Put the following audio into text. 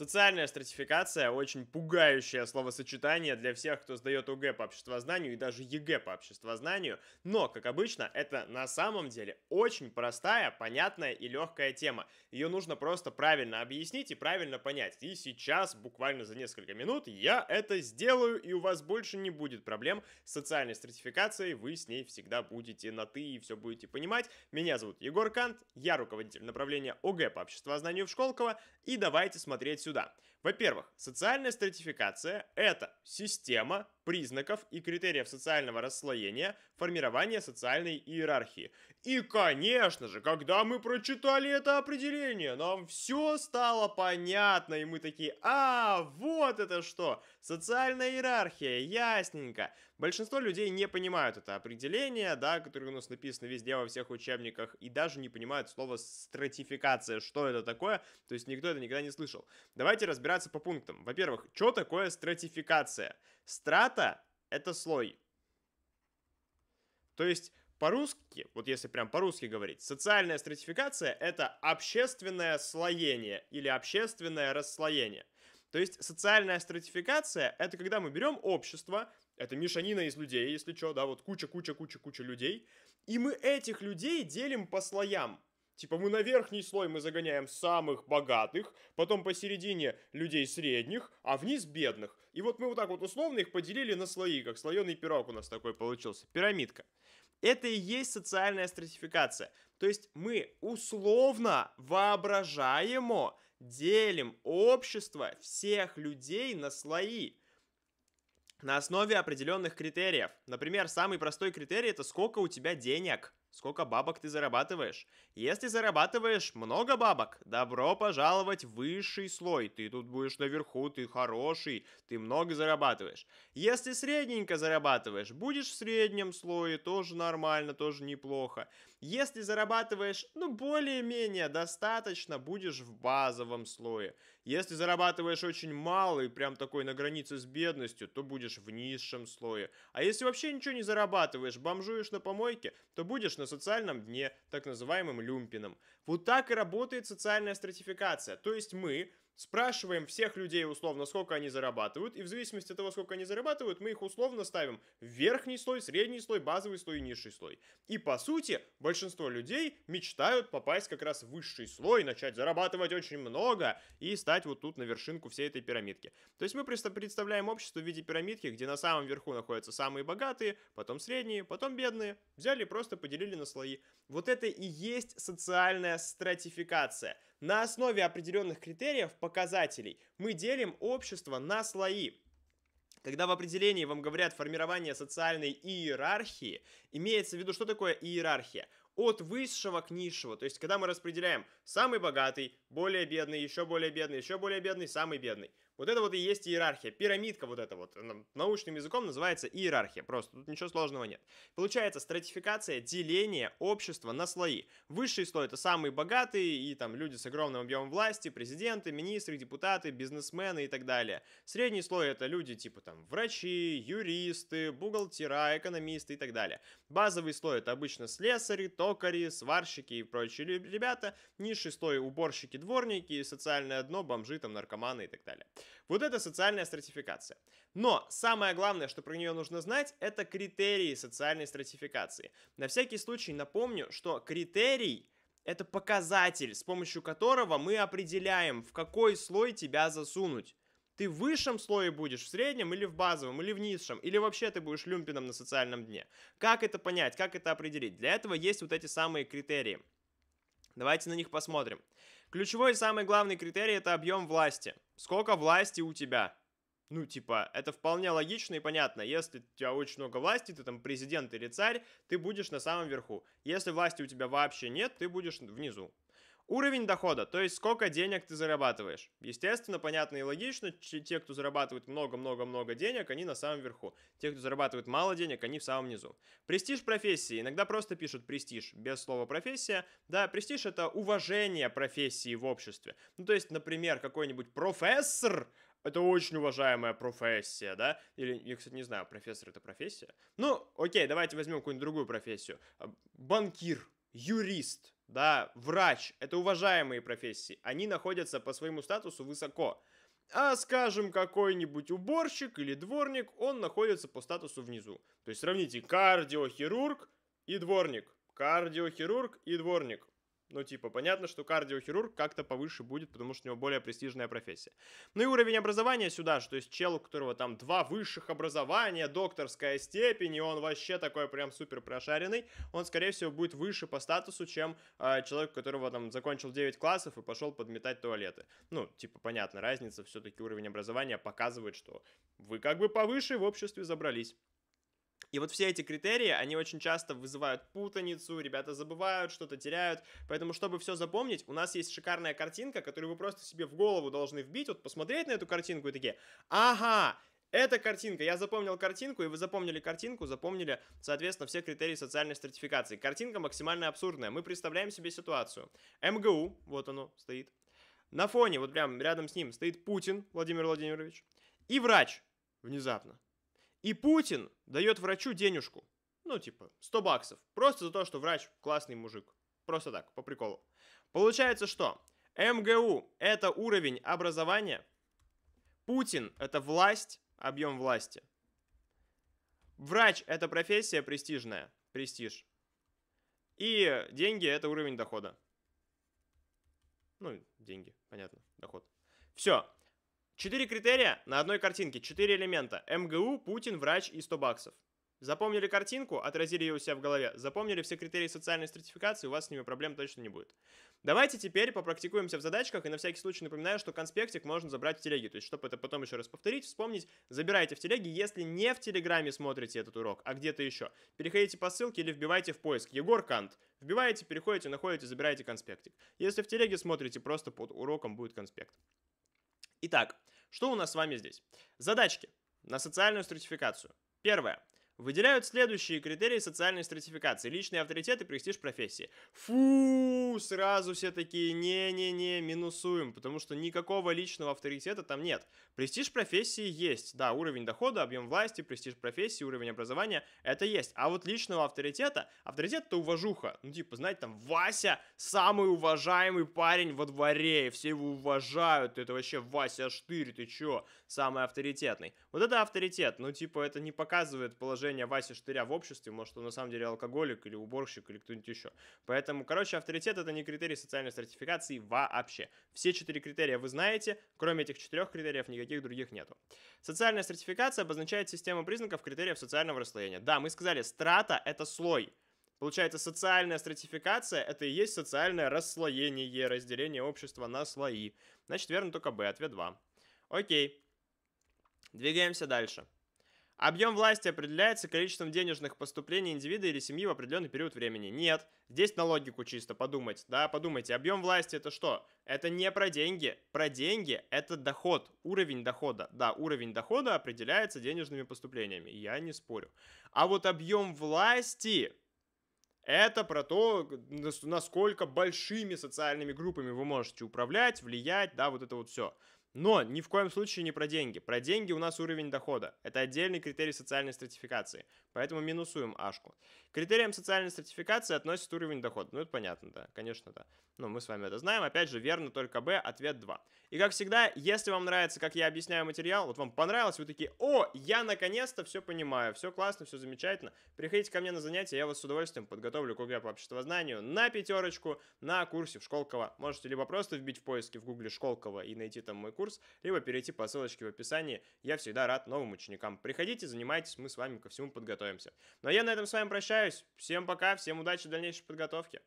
Социальная стратификация – очень пугающее словосочетание для всех, кто сдает УГ по обществознанию и даже ЕГЭ по обществознанию, но, как обычно, это на самом деле очень простая, понятная и легкая тема. Ее нужно просто правильно объяснить и правильно понять. И сейчас, буквально за несколько минут, я это сделаю, и у вас больше не будет проблем с социальной стратификацией, вы с ней всегда будете на «ты» и все будете понимать. Меня зовут Егор Кант, я руководитель направления ОГЭ по обществознанию в Школково, и давайте смотреть сюда сюда. Во-первых, социальная стратификация – это система признаков и критериев социального расслоения, формирования социальной иерархии. И, конечно же, когда мы прочитали это определение, нам все стало понятно, и мы такие, а, вот это что, социальная иерархия, ясненько. Большинство людей не понимают это определение, да, которое у нас написано везде во всех учебниках, и даже не понимают слово стратификация, что это такое, то есть никто это никогда не слышал. Давайте разбираться разбираться по пунктам. Во-первых, что такое стратификация? Страта — это слой. То есть по-русски, вот если прям по-русски говорить, социальная стратификация — это общественное слоение или общественное расслоение. То есть социальная стратификация — это когда мы берем общество, это мешанина из людей, если что, да, вот куча-куча-куча-куча людей, и мы этих людей делим по слоям — Типа мы на верхний слой мы загоняем самых богатых, потом посередине людей средних, а вниз бедных. И вот мы вот так вот условно их поделили на слои, как слоеный пирог у нас такой получился, пирамидка. Это и есть социальная стратификация. То есть мы условно воображаемо делим общество всех людей на слои на основе определенных критериев. Например, самый простой критерий это сколько у тебя денег – Сколько бабок ты зарабатываешь? Если зарабатываешь много бабок, добро пожаловать в высший слой. Ты тут будешь наверху, ты хороший, ты много зарабатываешь. Если средненько зарабатываешь, будешь в среднем слое, тоже нормально, тоже неплохо. Если зарабатываешь, ну, более-менее достаточно, будешь в базовом слое. Если зарабатываешь очень мало и прям такой на границе с бедностью, то будешь в низшем слое. А если вообще ничего не зарабатываешь, бомжуешь на помойке, то будешь на социальном дне, так называемым люмпином. Вот так и работает социальная стратификация. То есть мы спрашиваем всех людей условно, сколько они зарабатывают, и в зависимости от того, сколько они зарабатывают, мы их условно ставим в верхний слой, средний слой, базовый слой и низший слой. И по сути, большинство людей мечтают попасть как раз в высший слой, начать зарабатывать очень много и стать вот тут на вершинку всей этой пирамидки. То есть мы представляем общество в виде пирамидки, где на самом верху находятся самые богатые, потом средние, потом бедные. Взяли и просто поделили на слои. Вот это и есть социальная стратификация – на основе определенных критериев, показателей, мы делим общество на слои. Когда в определении вам говорят формирование социальной иерархии, имеется в виду, что такое иерархия? От высшего к низшему. То есть, когда мы распределяем самый богатый, более бедный, еще более бедный, еще более бедный, самый бедный. Вот это вот и есть иерархия. Пирамидка вот эта вот. Научным языком называется иерархия. Просто тут ничего сложного нет. Получается стратификация, деление общества на слои. Высший слой это самые богатые и там люди с огромным объемом власти, президенты, министры, депутаты, бизнесмены и так далее. Средний слой это люди типа там врачи, юристы, бухгалтера, экономисты и так далее. Базовый слой это обычно слесари, токари, сварщики и прочие ребята. Низший слой уборщики, дворники, социальное дно, бомжи, там наркоманы и так далее. Вот это социальная стратификация. Но самое главное, что про нее нужно знать, это критерии социальной стратификации. На всякий случай напомню, что критерий это показатель, с помощью которого мы определяем, в какой слой тебя засунуть. Ты в высшем слое будешь, в среднем или в базовом, или в низшем, или вообще ты будешь люмпином на социальном дне. Как это понять, как это определить? Для этого есть вот эти самые критерии. Давайте на них посмотрим. Ключевой и самый главный критерий это объем власти. Сколько власти у тебя? Ну, типа, это вполне логично и понятно. Если у тебя очень много власти, ты там президент или царь, ты будешь на самом верху. Если власти у тебя вообще нет, ты будешь внизу. Уровень дохода, то есть сколько денег ты зарабатываешь. Естественно, понятно и логично, те, кто зарабатывает много-много-много денег, они на самом верху. Те, кто зарабатывает мало денег, они в самом низу. Престиж профессии. Иногда просто пишут престиж, без слова профессия. Да, престиж это уважение профессии в обществе. Ну, то есть, например, какой-нибудь профессор, это очень уважаемая профессия, да? Или, я, кстати, не знаю, профессор это профессия? Ну, окей, давайте возьмем какую-нибудь другую профессию. Банкир, юрист, да, врач, это уважаемые профессии, они находятся по своему статусу высоко. А, скажем, какой-нибудь уборщик или дворник, он находится по статусу внизу. То есть сравните кардиохирург и дворник. Кардиохирург и дворник. Ну, типа, понятно, что кардиохирург как-то повыше будет, потому что у него более престижная профессия. Ну и уровень образования сюда же, то есть чел, у которого там два высших образования, докторская степень, и он вообще такой прям супер прошаренный, он, скорее всего, будет выше по статусу, чем э, человек, у которого там закончил 9 классов и пошел подметать туалеты. Ну, типа, понятно, разница, все-таки уровень образования показывает, что вы как бы повыше в обществе забрались. И вот все эти критерии, они очень часто вызывают путаницу, ребята забывают, что-то теряют. Поэтому, чтобы все запомнить, у нас есть шикарная картинка, которую вы просто себе в голову должны вбить, вот посмотреть на эту картинку и такие, ага, это картинка, я запомнил картинку, и вы запомнили картинку, запомнили, соответственно, все критерии социальной стратификации. Картинка максимально абсурдная. Мы представляем себе ситуацию. МГУ, вот оно стоит. На фоне, вот прям рядом с ним, стоит Путин Владимир Владимирович. И врач, внезапно. И Путин дает врачу денежку. Ну, типа, 100 баксов. Просто за то, что врач классный мужик. Просто так, по приколу. Получается что? МГУ – это уровень образования. Путин – это власть, объем власти. Врач – это профессия престижная, престиж. И деньги – это уровень дохода. Ну, деньги, понятно, доход. Все. Четыре критерия на одной картинке, четыре элемента. МГУ, Путин, врач и 100 баксов. Запомнили картинку, отразили ее у себя в голове, запомнили все критерии социальной стратификации, у вас с ними проблем точно не будет. Давайте теперь попрактикуемся в задачках, и на всякий случай напоминаю, что конспектик можно забрать в телеге, то есть, чтобы это потом еще раз повторить, вспомнить, забирайте в телеге, если не в телеграме смотрите этот урок, а где-то еще. Переходите по ссылке или вбивайте в поиск «Егор Кант». Вбиваете, переходите, находите, забираете конспектик. Если в телеге смотрите, просто под уроком будет конспект. Итак, что у нас с вами здесь? Задачки на социальную стратификацию. Первое. Выделяют следующие критерии социальной стратификации. Личный авторитет и престиж профессии. Фу, сразу все такие, не-не-не, минусуем, потому что никакого личного авторитета там нет. Престиж профессии есть. Да, уровень дохода, объем власти, престиж профессии, уровень образования, это есть. А вот личного авторитета, авторитет то уважуха. Ну, типа, знаете, там, Вася самый уважаемый парень во дворе, и все его уважают, это вообще Вася Штырь, ты чё, самый авторитетный. Вот это авторитет, ну, типа, это не показывает положение положение Васи Штыря в обществе, может, он на самом деле алкоголик или уборщик или кто-нибудь еще. Поэтому, короче, авторитет это не критерий социальной стратификации вообще. Все четыре критерия вы знаете, кроме этих четырех критериев никаких других нету. Социальная стратификация обозначает систему признаков критериев социального расслоения. Да, мы сказали, страта это слой. Получается, социальная стратификация — это и есть социальное расслоение, разделение общества на слои. Значит, верно только Б, ответ 2. Окей. Двигаемся дальше. Объем власти определяется количеством денежных поступлений индивида или семьи в определенный период времени. Нет, здесь на логику чисто подумать, да, подумайте, объем власти это что? Это не про деньги, про деньги это доход, уровень дохода. Да, уровень дохода определяется денежными поступлениями, я не спорю. А вот объем власти это про то, насколько большими социальными группами вы можете управлять, влиять, да, вот это вот все. Но ни в коем случае не про деньги. Про деньги у нас уровень дохода. Это отдельный критерий социальной стратификации. Поэтому минусуем ашку. К критериям социальной стратификации относится уровень дохода. Ну, это понятно, да, конечно, да. Ну, мы с вами это знаем. Опять же, верно только Б, ответ 2. И как всегда, если вам нравится, как я объясняю материал, вот вам понравилось, вы такие, о, я наконец-то все понимаю, все классно, все замечательно. Приходите ко мне на занятия, я вас с удовольствием подготовлю к ЕГЭ по обществознанию на пятерочку на курсе в Школково. Можете либо просто вбить в поиске в гугле Школково и найти там мой курс, курс, либо перейти по ссылочке в описании. Я всегда рад новым ученикам. Приходите, занимайтесь, мы с вами ко всему подготовимся. Ну а я на этом с вами прощаюсь. Всем пока, всем удачи в дальнейшей подготовке.